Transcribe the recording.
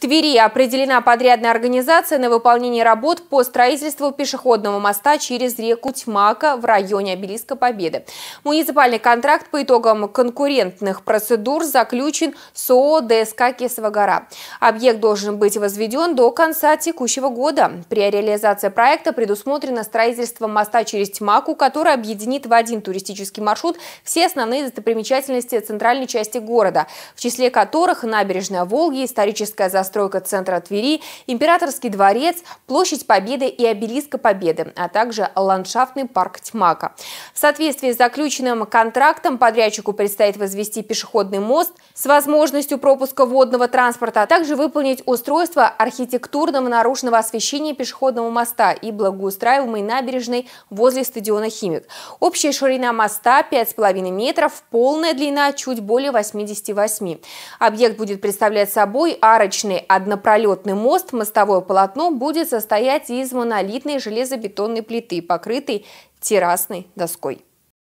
Твери определена подрядная организация на выполнение работ по строительству пешеходного моста через реку Тьмака в районе обелиска Победы. Муниципальный контракт по итогам конкурентных процедур заключен с ООО ДСК Кесова гора. Объект должен быть возведен до конца текущего года. При реализации проекта предусмотрено строительство моста через Тьмаку, который объединит в один туристический маршрут все основные достопримечательности центральной части города, в числе которых набережная Волги, историческая застройка, застройка центра Твери, Императорский дворец, Площадь Победы и Обелиска Победы, а также ландшафтный парк Тьмака. В соответствии с заключенным контрактом подрядчику предстоит возвести пешеходный мост с возможностью пропуска водного транспорта, а также выполнить устройство архитектурного наружного освещения пешеходного моста и благоустраиваемой набережной возле стадиона «Химик». Общая ширина моста 5,5 метров, полная длина чуть более 88. Объект будет представлять собой арочный однопролетный мост, мостовое полотно будет состоять из монолитной железобетонной плиты, покрытой террасной доской.